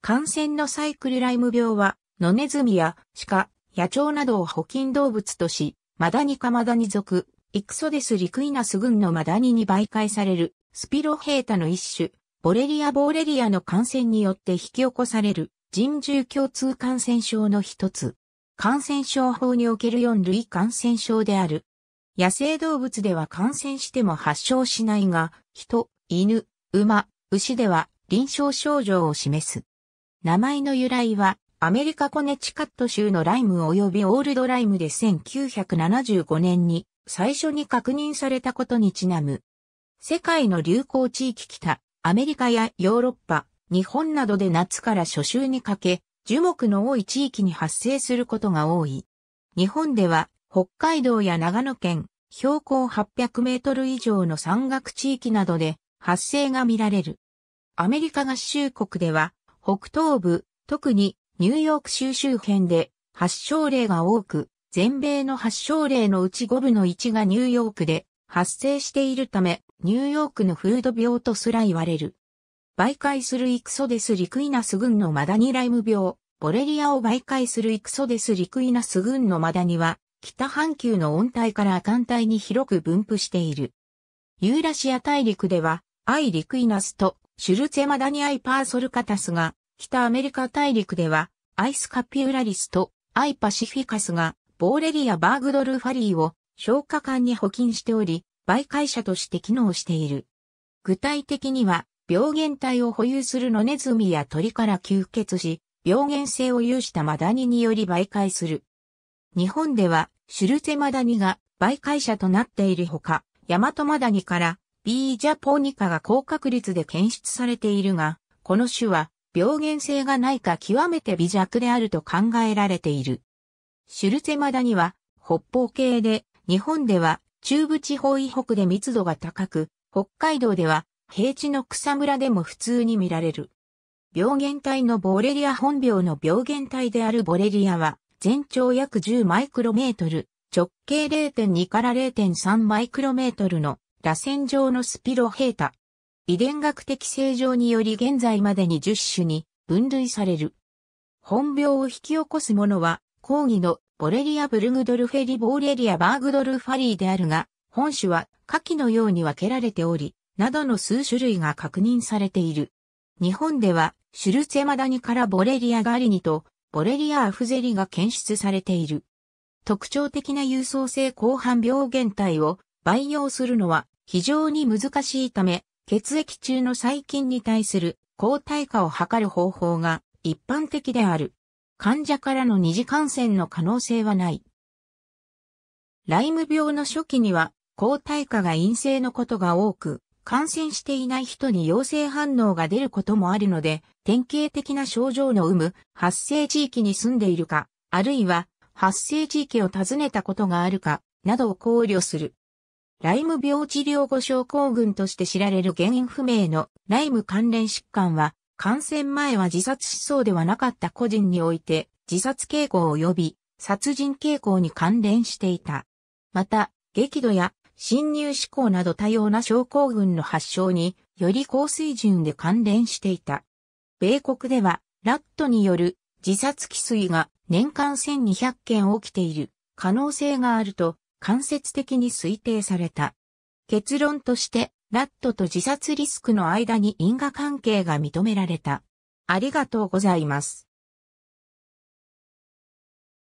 感染のサイクルライム病は、野ネズミや鹿、野鳥などを捕菌動物とし、マダニかマダニ属、イクソデス・リクイナス群のマダニに媒介される、スピロヘータの一種、ボレリア・ボーレリアの感染によって引き起こされる、人獣共通感染症の一つ。感染症法における4類感染症である。野生動物では感染しても発症しないが、人、犬、馬、牛では臨床症状を示す。名前の由来は、アメリカコネチカット州のライム及びオールドライムで1975年に最初に確認されたことにちなむ。世界の流行地域北、アメリカやヨーロッパ、日本などで夏から初秋にかけ、樹木の多い地域に発生することが多い。日本では北海道や長野県、標高800メートル以上の山岳地域などで発生が見られる。アメリカ合衆国では北東部、特にニューヨーク州周辺で発症例が多く、全米の発症例のうち5分の1がニューヨークで発生しているため、ニューヨークのフード病とすら言われる。媒介するイクソデス・リクイナス群のマダニライム病、ボレリアを媒介するイクソデス・リクイナス群のマダニは、北半球の温帯から亜寒帯に広く分布している。ユーラシア大陸では、アイ・リクイナスとシュルツェマダニアイ・パーソルカタスが北アメリカ大陸では、アイスカピュラリスとアイパシフィカスが、ボーレリア・バーグドルファリーを消化管に補菌しており、媒介者として機能している。具体的には、病原体を保有するノネズミや鳥から吸血し、病原性を有したマダニにより媒介する。日本では、シュルテマダニが媒介者となっているほか、ヤマトマダニからビージャポニカが高確率で検出されているが、この種は病原性がないか極めて微弱であると考えられている。シュルツェマダニは北方系で、日本では中部地方以北で密度が高く、北海道では平地の草むらでも普通に見られる。病原体のボレリア本病の病原体であるボレリアは、全長約10マイクロメートル、直径0.2から0.3マイクロメートルの螺旋状のスピロヘータ、遺伝学的正常により現在までに10種に分類される。本病を引き起こすものは、抗議のボレリア・ブルグドルフェリ・ボーレリア・バーグドルファリーであるが、本種は下記のように分けられており、などの数種類が確認されている。日本では、シュルツェマダニからボレリア・ガリニと、ボレリア・アフゼリが検出されている。特徴的な郵送性広範病原体を培養するのは非常に難しいため、血液中の細菌に対する抗体価を測る方法が一般的である。患者からの二次感染の可能性はない。ライム病の初期には抗体価が陰性のことが多く、感染していない人に陽性反応が出ることもあるので、典型的な症状の有無、発生地域に住んでいるか、あるいは発生地域を訪ねたことがあるか、などを考慮する。ライム病治療後症候群として知られる原因不明のライム関連疾患は、感染前は自殺しそうではなかった個人において、自殺傾向及び殺人傾向に関連していた。また、激怒や侵入思考など多様な症候群の発症により高水準で関連していた。米国では、ラットによる自殺未遂が年間1200件起きている可能性があると間接的に推定された。結論として、ラットと自殺リスクの間に因果関係が認められた。ありがとうございます。